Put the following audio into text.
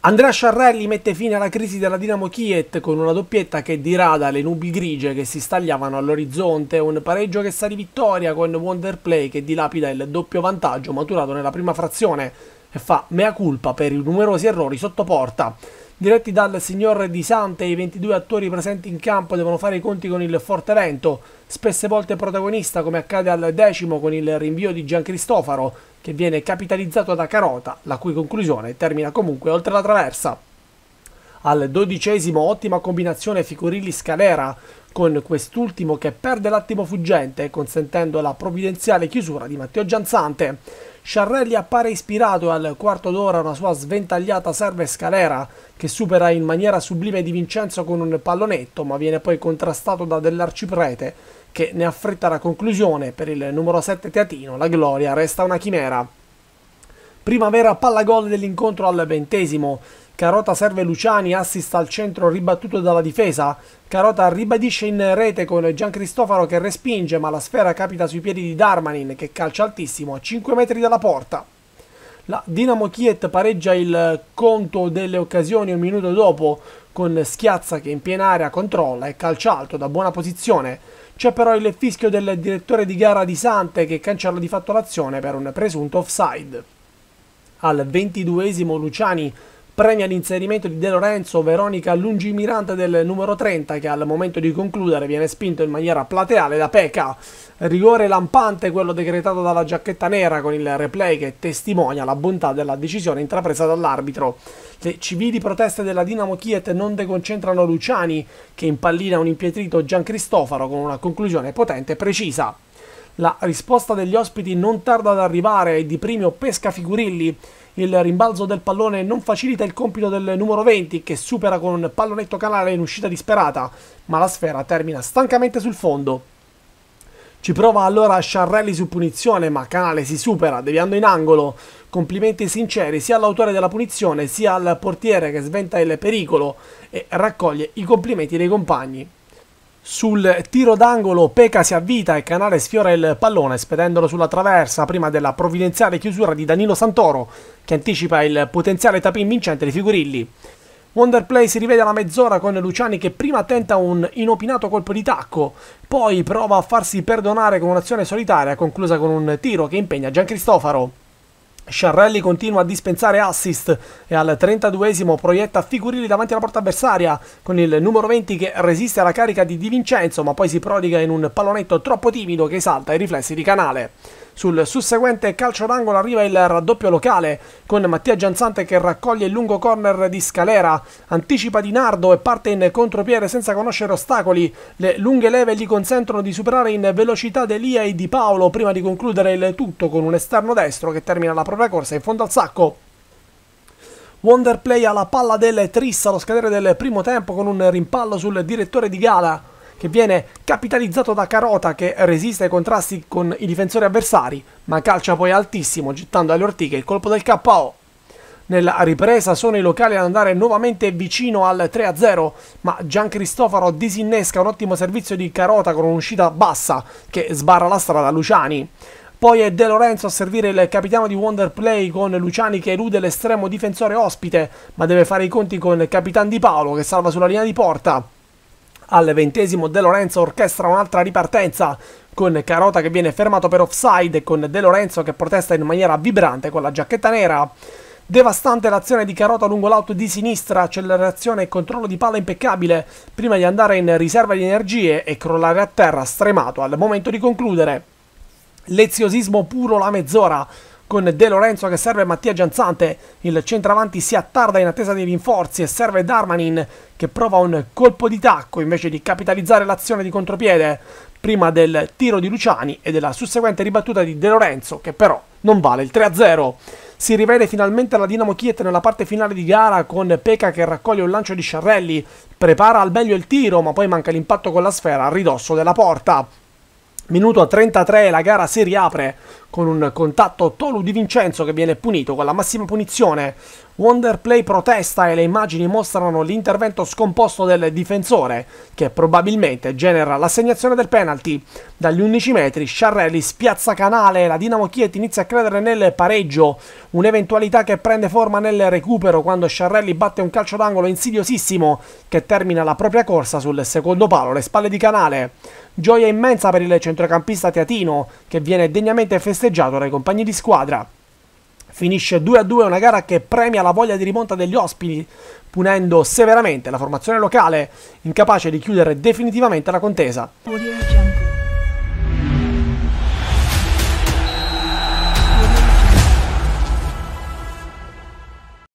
Andrea Sciarrelli mette fine alla crisi della Dinamo Kiet con una doppietta che dirada le nubi grigie che si stagliavano all'orizzonte, un pareggio che sta di vittoria con Wonder Play che dilapida il doppio vantaggio maturato nella prima frazione e fa mea culpa per i numerosi errori sotto porta diretti dal signor Di Sante, i 22 attori presenti in campo devono fare i conti con il forte vento, spesse volte protagonista come accade al decimo con il rinvio di Gian Cristofaro, che viene capitalizzato da Carota, la cui conclusione termina comunque oltre la traversa. Al dodicesimo ottima combinazione Ficurilli scalera con quest'ultimo che perde l'attimo fuggente, consentendo la provvidenziale chiusura di Matteo Gianzante. Sciarrelli appare ispirato al quarto d'ora una sua sventagliata serve scalera che supera in maniera sublime Di Vincenzo con un pallonetto ma viene poi contrastato da dell'arciprete che ne affretta la conclusione per il numero 7 Teatino, la gloria resta una chimera. Primavera palla gol dell'incontro al ventesimo, Carota serve Luciani, assist al centro ribattuto dalla difesa. Carota ribadisce in rete con Gian Giancristofaro che respinge ma la sfera capita sui piedi di Darmanin che calcia altissimo a 5 metri dalla porta. La Dinamo Kiet pareggia il conto delle occasioni un minuto dopo con Schiazza che in piena area controlla e calcia alto da buona posizione. C'è però il fischio del direttore di gara di Sante che cancella di fatto l'azione per un presunto offside. Al 22 esimo Luciani premia l'inserimento di De Lorenzo, Veronica lungimirante del numero 30 che al momento di concludere viene spinto in maniera plateale da Peca. Rigore lampante quello decretato dalla giacchetta nera con il replay che testimonia la bontà della decisione intrapresa dall'arbitro. Le civili proteste della Dinamo Kiet non deconcentrano Luciani che impallina un impietrito Gian Cristofaro con una conclusione potente e precisa. La risposta degli ospiti non tarda ad arrivare e di primo pesca Figurilli. Il rimbalzo del pallone non facilita il compito del numero 20 che supera con un pallonetto canale in uscita disperata, ma la sfera termina stancamente sul fondo. Ci prova allora Sciarrelli su punizione, ma Canale si supera, deviando in angolo. Complimenti sinceri sia all'autore della punizione sia al portiere che sventa il pericolo e raccoglie i complimenti dei compagni. Sul tiro d'angolo Peca si avvita e Canale sfiora il pallone spedendolo sulla traversa prima della provvidenziale chiusura di Danilo Santoro che anticipa il potenziale tapin vincente dei Figurilli. Wonderplay si rivede alla mezz'ora con Luciani che prima tenta un inopinato colpo di tacco, poi prova a farsi perdonare con un'azione solitaria conclusa con un tiro che impegna Gian Giancristofaro. Sciarrelli continua a dispensare assist e al 32esimo proietta Figurilli davanti alla porta avversaria con il numero 20 che resiste alla carica di Di Vincenzo ma poi si prodiga in un pallonetto troppo timido che salta i riflessi di Canale. Sul susseguente calcio d'angolo arriva il raddoppio locale con Mattia Gianzante che raccoglie il lungo corner di Scalera, anticipa Di Nardo e parte in contropiede senza conoscere ostacoli. Le lunghe leve gli consentono di superare in velocità Delia e Di Paolo prima di concludere il tutto con un esterno destro che termina la propria corsa in fondo al sacco. Wonderplay alla palla del Trissa allo scadere del primo tempo con un rimpallo sul direttore di gala che viene capitalizzato da Carota che resiste ai contrasti con i difensori avversari, ma calcia poi altissimo gettando alle ortiche il colpo del KO. Nella ripresa sono i locali ad andare nuovamente vicino al 3-0, ma Gian Cristofaro disinnesca un ottimo servizio di Carota con un'uscita bassa che sbarra la strada a Luciani. Poi è De Lorenzo a servire il capitano di Wonder Play con Luciani che elude l'estremo difensore ospite, ma deve fare i conti con il capitano Di Paolo che salva sulla linea di porta. Al ventesimo De Lorenzo orchestra un'altra ripartenza, con Carota che viene fermato per offside e con De Lorenzo che protesta in maniera vibrante con la giacchetta nera. Devastante l'azione di Carota lungo l'auto di sinistra, accelerazione e controllo di palla impeccabile, prima di andare in riserva di energie e crollare a terra stremato al momento di concludere. Leziosismo puro la mezz'ora, con De Lorenzo che serve Mattia Gianzante, il centravanti si attarda in attesa dei rinforzi e serve Darmanin che prova un colpo di tacco invece di capitalizzare l'azione di contropiede prima del tiro di Luciani e della susseguente ribattuta di De Lorenzo che però non vale il 3-0. Si rivede finalmente la Dinamo Kiet nella parte finale di gara con Peca che raccoglie un lancio di Sciarrelli, prepara al meglio il tiro ma poi manca l'impatto con la sfera a ridosso della porta. Minuto 33 la gara si riapre con un contatto Tolu di Vincenzo che viene punito con la massima punizione. Wonderplay protesta e le immagini mostrano l'intervento scomposto del difensore che probabilmente genera l'assegnazione del penalty. Dagli 11 metri Sciarrelli spiazza canale e la Dinamo Kiet inizia a credere nel pareggio, un'eventualità che prende forma nel recupero quando Sciarrelli batte un calcio d'angolo insidiosissimo che termina la propria corsa sul secondo palo le spalle di canale. Gioia immensa per il centrocampista Teatino che viene degnamente festeggiato festeggiato dai compagni di squadra. Finisce 2-2 una gara che premia la voglia di rimonta degli ospiti, punendo severamente la formazione locale, incapace di chiudere definitivamente la contesa.